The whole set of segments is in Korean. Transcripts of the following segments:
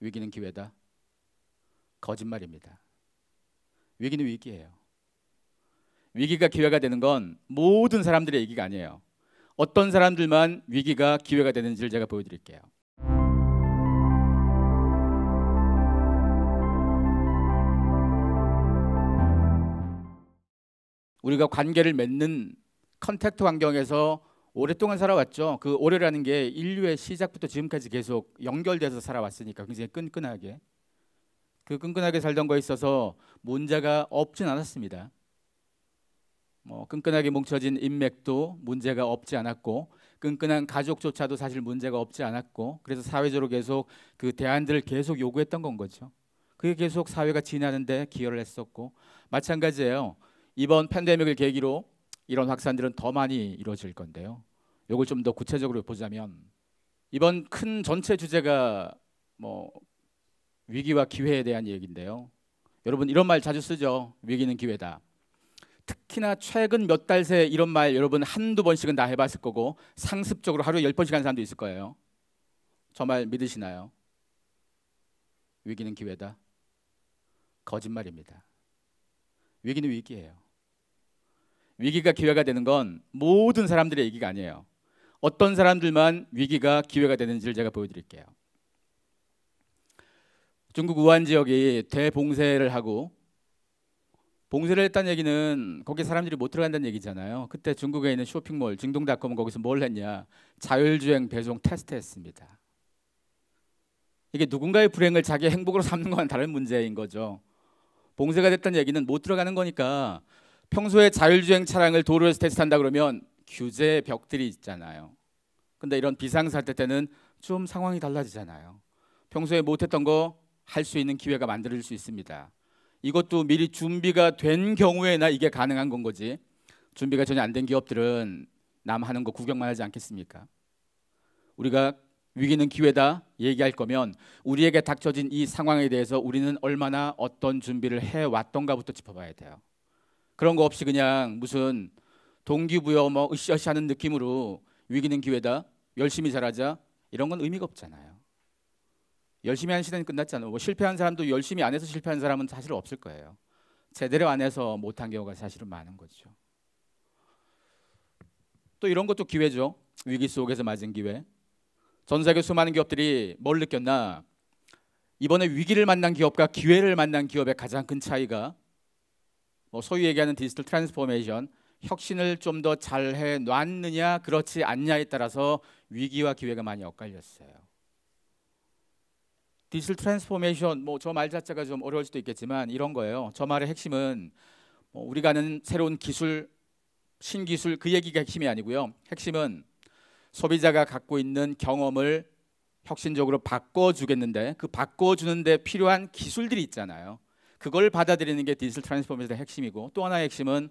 위기는 기회다. 거짓말입니다. 위기는 위기예요. 위기가 기회가 되는 건 모든 사람들의 얘기가 아니에요. 어떤 사람들만 위기가 기회가 되는지를 제가 보여드릴게요. 우리가 관계를 맺는 컨택트 환경에서 오랫동안 살아왔죠. 그 오래라는 게 인류의 시작부터 지금까지 계속 연결돼서 살아왔으니까 굉장히 끈끈하게 그 끈끈하게 살던 거에 있어서 문제가 없진 않았습니다. 뭐 끈끈하게 뭉쳐진 인맥도 문제가 없지 않았고 끈끈한 가족조차도 사실 문제가 없지 않았고 그래서 사회적으로 계속 그 대안들을 계속 요구했던 건 거죠. 그게 계속 사회가 진화하는데 기여를 했었고 마찬가지예요. 이번 팬데믹을 계기로 이런 확산들은 더 많이 이루어질 건데요. 요걸좀더 구체적으로 보자면 이번 큰 전체 주제가 뭐 위기와 기회에 대한 얘기인데요. 여러분 이런 말 자주 쓰죠. 위기는 기회다. 특히나 최근 몇 달 새 이런 말 여러분 한두 번씩은 다 해봤을 거고 상습적으로 하루에 열 번씩 하는 사람도 있을 거예요. 저 말 믿으시나요? 위기는 기회다. 거짓말입니다. 위기는 위기예요. 위기가 기회가 되는 건 모든 사람들의 얘기가 아니에요. 어떤 사람들만 위기가 기회가 되는지를 제가 보여드릴게요. 중국 우한 지역이 대봉쇄를 하고 봉쇄를 했다는 얘기는 거기 사람들이 못 들어간다는 얘기잖아요. 그때 중국에 있는 쇼핑몰 중동닷컴 거기서 뭘 했냐? 자율주행 배송 테스트했습니다. 이게 누군가의 불행을 자기 행복으로 삼는 건 다른 문제인 거죠. 봉쇄가 됐다는 얘기는 못 들어가는 거니까 평소에 자율주행 차량을 도로에서 테스트한다 그러면 규제 벽들이 있잖아요. 근데 이런 비상사태 때는 좀 상황이 달라지잖아요. 평소에 못했던 거 할 수 있는 기회가 만들어질 수 있습니다. 이것도 미리 준비가 된 경우에나 이게 가능한 건 거지. 준비가 전혀 안 된 기업들은 남 하는 거 구경만 하지 않겠습니까? 우리가 위기는 기회다 얘기할 거면 우리에게 닥쳐진 이 상황에 대해서 우리는 얼마나 어떤 준비를 해 왔던가부터 짚어봐야 돼요. 그런 거 없이 그냥 무슨 동기부여 뭐 으쌰으쌰 하는 느낌으로 위기는 기회다. 열심히 잘하자. 이런 건 의미가 없잖아요. 열심히 한 시대는 끝났잖아요. 뭐 실패한 사람도 열심히 안 해서 실패한 사람은 사실 없을 거예요. 제대로 안 해서 못한 경우가 사실은 많은 거죠. 또 이런 것도 기회죠. 위기 속에서 맞은 기회. 전 세계 수많은 기업들이 뭘 느꼈나? 이번에 위기를 만난 기업과 기회를 만난 기업의 가장 큰 차이가 뭐 소위 얘기하는 디지털 트랜스포메이션, 혁신을 좀 더 잘 해 놨느냐 그렇지 않냐에 따라서 위기와 기회가 많이 엇갈렸어요. 디지털 트랜스포메이션 뭐 저 말 자체가 좀 어려울 수도 있겠지만 이런 거예요. 저 말의 핵심은 뭐 우리가 는 새로운 기술 신기술 그 얘기가 핵심이 아니고요. 핵심은 소비자가 갖고 있는 경험을 혁신적으로 바꿔 주겠는데 그 바꿔 주는데 필요한 기술들이 있잖아요. 그걸 받아들이는 게 디지털 트랜스포메이션의 핵심이고 또 하나의 핵심은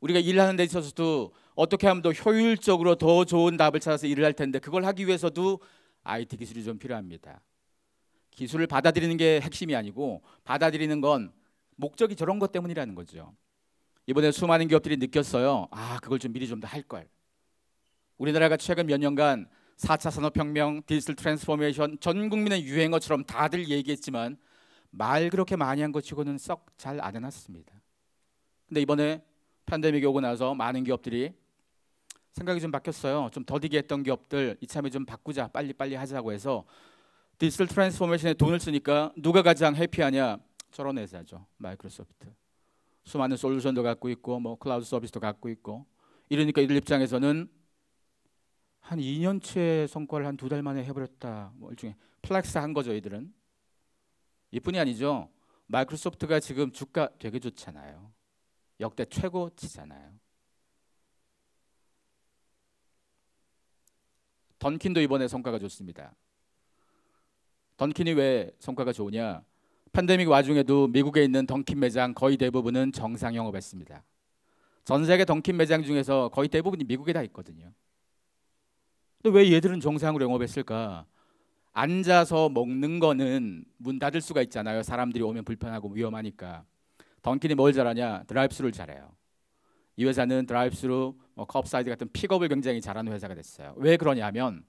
우리가 일하는 데 있어서도 어떻게 하면 더 효율적으로 더 좋은 답을 찾아서 일을 할 텐데 그걸 하기 위해서도 IT 기술이 좀 필요합니다. 기술을 받아들이는 게 핵심이 아니고 받아들이는 건 목적이 저런 것 때문이라는 거죠. 이번에 수많은 기업들이 느꼈어요. 아, 그걸 좀 미리 좀 더 할 걸. 우리나라가 최근 몇 년간 4차 산업혁명, 디지털 트랜스포메이션 전 국민의 유행어처럼 다들 얘기했지만 말 그렇게 많이 한것 치고는 썩 잘 안 해놨습니다. 근데 이번에 팬데믹이 오고 나서 많은 기업들이 생각이 좀 바뀌었어요. 좀 더디게 했던 기업들 이참에 좀 바꾸자 빨리 빨리 하자고 해서 디지털 트랜스포메이션에 돈을 쓰니까 누가 가장 해피하냐? 저런 회사죠. 마이크로소프트. 수많은 솔루션도 갖고 있고 뭐 클라우드 서비스도 갖고 있고 이러니까 이들 입장에서는 한2년치의 성과를 한 두 달 만에 해버렸다. 뭐 일종의 플렉스 한 거죠 이들은. 이뿐이 아니죠. 마이크로소프트가 지금 주가 되게 좋잖아요. 역대 최고치잖아요. 던킨도 이번에 성과가 좋습니다. 던킨이 왜 성과가 좋으냐? 팬데믹 와중에도 미국에 있는 던킨 매장 거의 대부분은 정상 영업했습니다. 전 세계 던킨 매장 중에서 거의 대부분이 미국에 다 있거든요. 근데 왜 얘들은 정상으로 영업했을까? 앉아서 먹는 거는 문 닫을 수가 있잖아요. 사람들이 오면 불편하고 위험하니까. 던킨이 뭘 잘하냐? 드라이브스루를 잘해요. 이 회사는 드라이브스루, 뭐 컵사이드 같은 픽업을 굉장히 잘하는 회사가 됐어요. 왜 그러냐면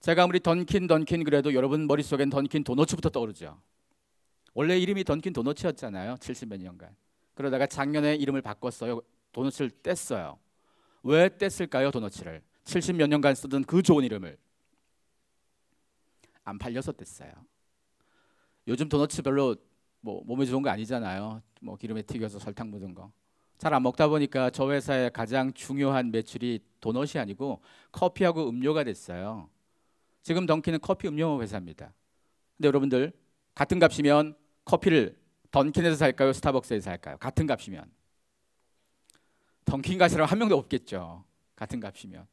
제가 아무리 던킨 던킨 그래도 여러분 머릿속엔 던킨 도너츠부터 떠오르죠. 원래 이름이 던킨 도너츠였잖아요. 70 몇 년간. 그러다가 작년에 이름을 바꿨어요. 도너츠를 뗐어요. 왜 뗐을까요? 도너츠를. 70 몇 년간 쓰던 그 좋은 이름을. 안 팔려서 뗐어요. 요즘 도너츠 별로 뭐 몸에 좋은 거 아니잖아요. 뭐 기름에 튀겨서 설탕 묻은 거. 잘 안 먹다 보니까 저 회사의 가장 중요한 매출이 도넛이 아니고 커피하고 음료가 됐어요. 지금 던킨은 커피 음료 회사입니다. 근데 여러분들 같은 값이면 커피를 던킨에서 살까요? 스타벅스에서 살까요? 같은 값이면 던킨 가시라한 명도 없겠죠. 같은 값이면.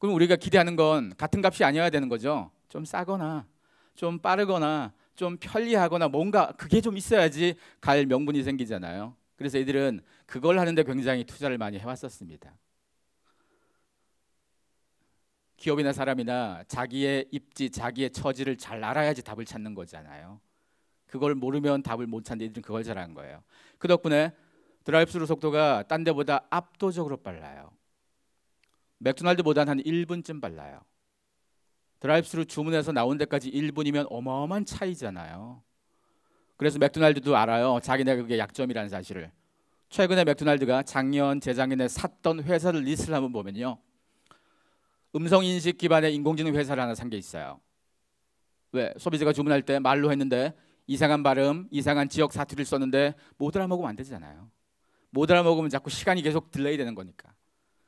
그럼 우리가 기대하는 건 같은 값이 아니어야 되는 거죠. 좀 싸거나 좀 빠르거나 좀 편리하거나 뭔가 그게 좀 있어야지 갈 명분이 생기잖아요. 그래서 이들은 그걸 하는데 굉장히 투자를 많이 해왔었습니다. 기업이나 사람이나 자기의 입지, 자기의 처지를 잘 알아야지 답을 찾는 거잖아요. 그걸 모르면 답을 못 찾는데 이들은 그걸 잘한 거예요. 그 덕분에 드라이브스루 속도가 딴 데보다 압도적으로 빨라요. 맥도날드보다는 한 1분쯤 빨라요. 드라이브스루 주문해서 나온 데까지 1분이면 어마어마한 차이잖아요. 그래서 맥도날드도 알아요. 자기네 가 그게 약점이라는 사실을. 최근에 맥도날드가 작년, 재작년에 샀던 회사를 리스트를 한번 보면요. 음성 인식 기반의 인공지능 회사를 하나 산 게 있어요. 왜? 소비자가 주문할 때 말로 했는데 이상한 발음, 이상한 지역 사투리를 썼는데 못 알아먹으면 안 되잖아요. 못 알아먹으면 자꾸 시간이 계속 딜레이 되는 거니까.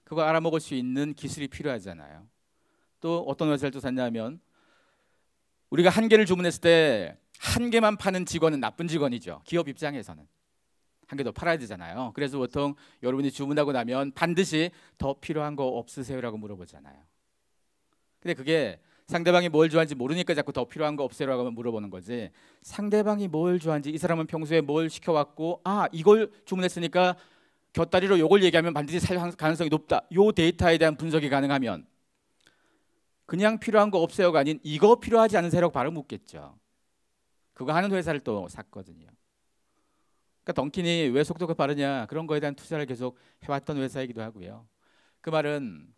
그거 알아먹을 수 있는 기술이 필요하잖아요. 또 어떤 회사를 또 샀냐면 우리가 한 개를 주문했을 때 한 개만 파는 직원은 나쁜 직원이죠. 기업 입장에서는 한 개 더 팔아야 되잖아요. 그래서 보통 여러분이 주문하고 나면 반드시 더 필요한 거 없으세요라고 물어보잖아요. 근데 그게 상대방이 뭘 좋아하는지 모르니까 자꾸 더 필요한 거 없애라고 물어보는 거지. 상대방이 뭘 좋아하는지 이 사람은 평소에 뭘 시켜왔고 아 이걸 주문했으니까 곁다리로 요걸 얘기하면 반드시 살 가능성이 높다. 요 데이터에 대한 분석이 가능하면 그냥 필요한 거 없애요가 아닌 이거 필요하지 않은 세력 바로 묻겠죠 그거 하는 회사를 또 샀거든요. 그러니까 던킨이 왜 속도가 빠르냐 그런 거에 대한 투자를 계속 해왔던 회사이기도 하고요. 그 말은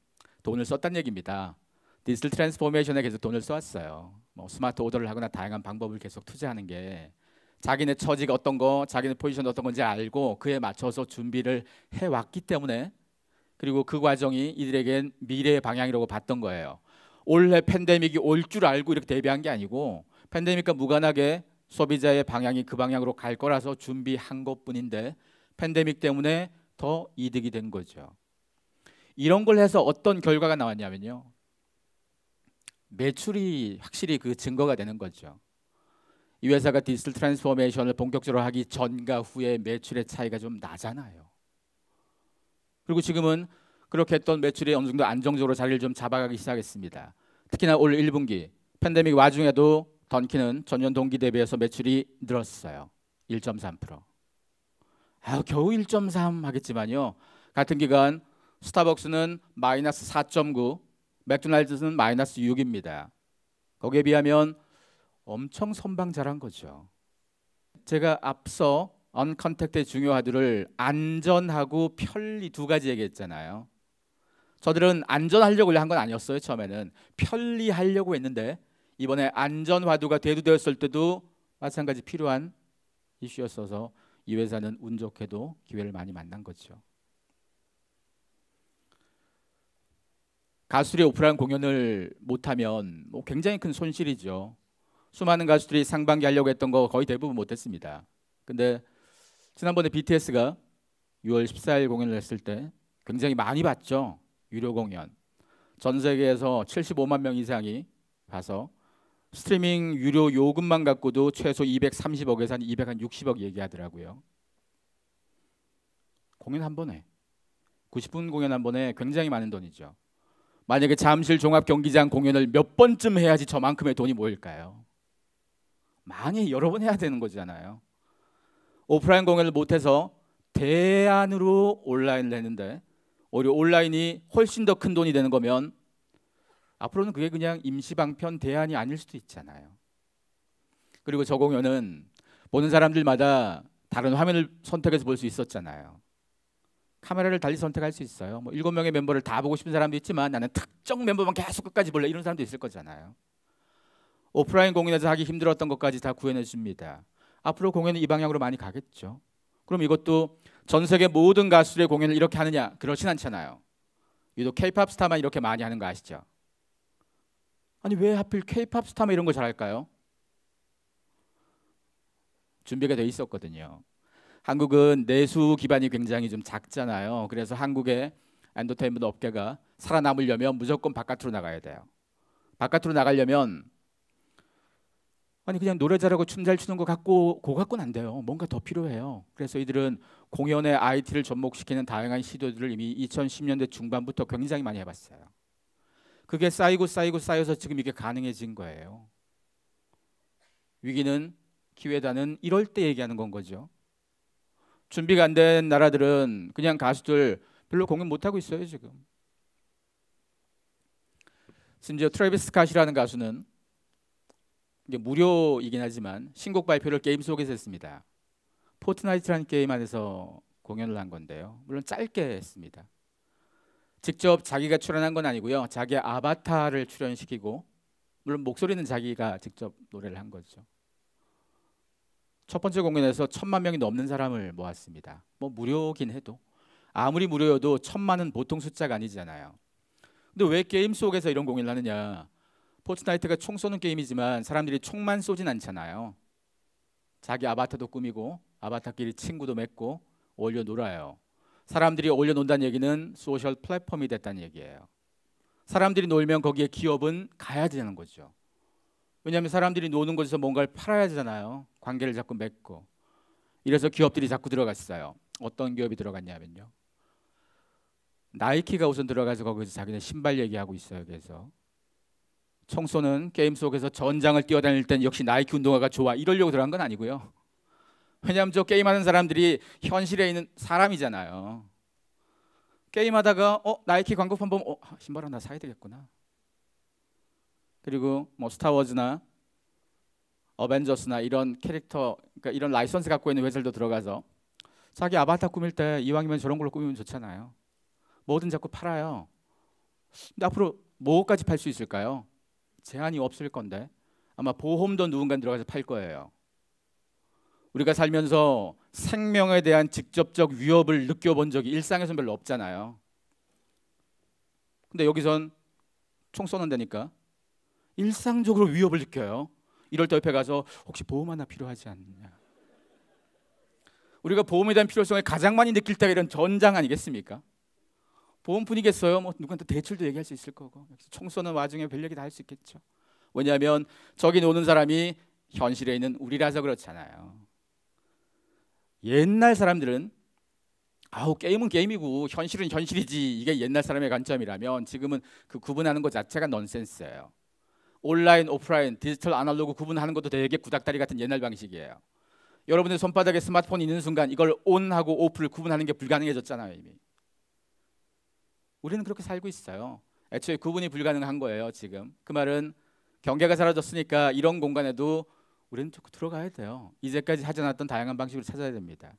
돈을 썼단 얘기입니다. 디지털 트랜스포메이션에 계속 돈을 써왔어요. 뭐 스마트 오더를 하거나 다양한 방법을 계속 투자하는 게 자기네 처지가 어떤 거, 자기네 포지션이 어떤 건지 알고 그에 맞춰서 준비를 해왔기 때문에 그리고 그 과정이 이들에겐 미래의 방향이라고 봤던 거예요. 올해 팬데믹이 올 줄 알고 이렇게 대비한 게 아니고 팬데믹과 무관하게 소비자의 방향이 그 방향으로 갈 거라서 준비한 것뿐인데 팬데믹 때문에 더 이득이 된 거죠. 이런 걸 해서 어떤 결과가 나왔냐면요. 매출이 확실히 그 증거가 되는 거죠. 이 회사가 디지털 트랜스포메이션을 본격적으로 하기 전과 후에 매출의 차이가 좀 나잖아요. 그리고 지금은 그렇게 했던 매출이 어느 정도 안정적으로 자리를 좀 잡아가기 시작했습니다. 특히나 올 1분기 팬데믹 와중에도 던킨은 전년 동기 대비해서 매출이 늘었어요. 1.3%. 아, 겨우 1.3 하겠지만요. 같은 기간 스타벅스는 마이너스 4.9, 맥도날드는 마이너스 6입니다. 거기에 비하면 엄청 선방잘한 거죠. 제가 앞서 언컨택트의 중요하드를 안전하고 편리 두 가지 얘기했잖아요. 저들은 안전하려고 한 건 아니었어요. 처음에는 편리하려고 했는데 이번에 안전화두가 대두되었을 때도 마찬가지 필요한 이슈였어서 이 회사는 운 좋게도 기회를 많이 만난 거죠. 가수들이 오프라인 공연을 못하면 뭐 굉장히 큰 손실이죠. 수많은 가수들이 상반기 하려고 했던 거 거의 대부분 못했습니다. 근데 지난번에 BTS가 6월 14일 공연을 했을 때 굉장히 많이 봤죠. 유료 공연 전 세계에서 75만 명 이상이 봐서 스트리밍 유료 요금만 갖고도 최소 230억에서 한 260억 얘기하더라고요. 공연 한 번에 90분 공연 한 번에 굉장히 많은 돈이죠. 만약에 잠실 종합 경기장 공연을 몇 번쯤 해야지 저만큼의 돈이 모일까요? 많이 여러 번 해야 되는 거잖아요. 오프라인 공연을 못해서 대안으로 온라인을 했는데 오히려 온라인이 훨씬 더 큰 돈이 되는 거면 앞으로는 그게 그냥 임시방편 대안이 아닐 수도 있잖아요. 그리고 저 공연은 보는 사람들마다 다른 화면을 선택해서 볼 수 있었잖아요. 카메라를 달리 선택할 수 있어요. 뭐 일곱 명의 멤버를 다 보고 싶은 사람도 있지만 나는 특정 멤버만 계속 끝까지 볼래 이런 사람도 있을 거잖아요. 오프라인 공연에서 하기 힘들었던 것까지 다구해내 줍니다. 앞으로 공연은 이 방향으로 많이 가겠죠. 그럼 이것도 전 세계 모든 가수들의 공연을 이렇게 하느냐? 그렇진 않잖아요. 유독 케이팝 스타만 이렇게 많이 하는 거 아시죠? 아니 왜 하필 케이팝 스타만 이런 거 잘할까요? 준비가 돼 있었거든요. 한국은 내수 기반이 굉장히 좀 작잖아요. 그래서 한국의 엔터테인먼트 업계가 살아남으려면 무조건 바깥으로 나가야 돼요. 바깥으로 나가려면 아니 그냥 노래 잘하고 춤 잘 추는 것 같고 고거 갖고는 안 돼요. 뭔가 더 필요해요. 그래서 이들은 공연에 IT를 접목시키는 다양한 시도들을 이미 2010년대 중반부터 굉장히 많이 해봤어요. 그게 쌓이고 쌓이고 쌓여서 지금 이게 가능해진 거예요. 위기는 기회다는 이럴 때 얘기하는 건 거죠. 준비가 안 된 나라들은 그냥 가수들 별로 공연 못 하고 있어요 지금. 심지어 트래비스 카시라는 가수는 이게 무료이긴 하지만 신곡 발표를 게임 속에서 했습니다. 포트나이트라는 게임 안에서 공연을 한 건데요. 물론 짧게 했습니다. 직접 자기가 출연한 건 아니고요. 자기 아바타를 출연시키고 물론 목소리는 자기가 직접 노래를 한 거죠. 첫 번째 공연에서 천만 명이 넘는 사람을 모았습니다. 뭐 무료긴 해도 아무리 무료여도 천만은 보통 숫자가 아니잖아요. 근데 왜 게임 속에서 이런 공연을 하느냐? 포트나이트가 총 쏘는 게임이지만 사람들이 총만 쏘진 않잖아요. 자기 아바타도 꾸미고 아바타끼리 친구도 맺고 올려 놀아요. 사람들이 올려 논다는 얘기는 소셜 플랫폼이 됐다는 얘기예요. 사람들이 놀면 거기에 기업은 가야 되는 거죠. 왜냐하면 사람들이 노는 곳에서 뭔가를 팔아야 되잖아요. 관계를 자꾸 맺고. 이래서 기업들이 자꾸 들어갔어요. 어떤 기업이 들어갔냐면요. 나이키가 우선 들어가서 거기서 자기네 신발 얘기하고 있어요. 그래서 청소는 게임 속에서 전장을 뛰어다닐 땐 역시 나이키 운동화가 좋아 이러려고 들어간 건 아니고요. 왜냐하면 저 게임하는 사람들이 현실에 있는 사람이잖아요. 게임하다가 어 나이키 광고판 보면 어 아, 신발 하나 사야 되겠구나. 그리고 뭐 스타워즈나 어벤져스나 이런 캐릭터 그러니까 이런 라이선스 갖고 있는 회사들도 들어가서 자기 아바타 꾸밀 때 이왕이면 저런 걸로 꾸미면 좋잖아요. 뭐든 자꾸 팔아요. 근데 앞으로 뭐까지 팔 수 있을까요? 제한이 없을 건데 아마 보험도 누군가 들어가서 팔 거예요. 우리가 살면서 생명에 대한 직접적 위협을 느껴본 적이 일상에서 별로 없잖아요. 근데 여기선 총 쏘는 데니까 일상적으로 위협을 느껴요. 이럴 때 옆에 가서 혹시 보험 하나 필요하지 않느냐. 우리가 보험에 대한 필요성을 가장 많이 느낄 때가 이런 전장 아니겠습니까? 보험뿐이겠어요. 뭐 누구한테 대출도 얘기할 수 있을 거고 총 쏘는 와중에 별 얘기 다 할 수 있겠죠. 왜냐하면 저기 노는 사람이 현실에 있는 우리라서 그렇잖아요. 옛날 사람들은 아우 게임은 게임이고 현실은 현실이지 이게 옛날 사람의 관점이라면 지금은 그 구분하는 것 자체가 넌센스예요. 온라인, 오프라인, 디지털, 아날로그 구분하는 것도 되게 구닥다리 같은 옛날 방식이에요. 여러분의 손바닥에 스마트폰이 있는 순간 이걸 온하고 오프를 구분하는 게 불가능해졌잖아요 이미. 우리는 그렇게 살고 있어요. 애초에 구분이 불가능한 거예요 지금. 그 말은 경계가 사라졌으니까 이런 공간에도 우리는 들어가야 돼요. 이제까지 찾아놨던 다양한 방식을 찾아야 됩니다.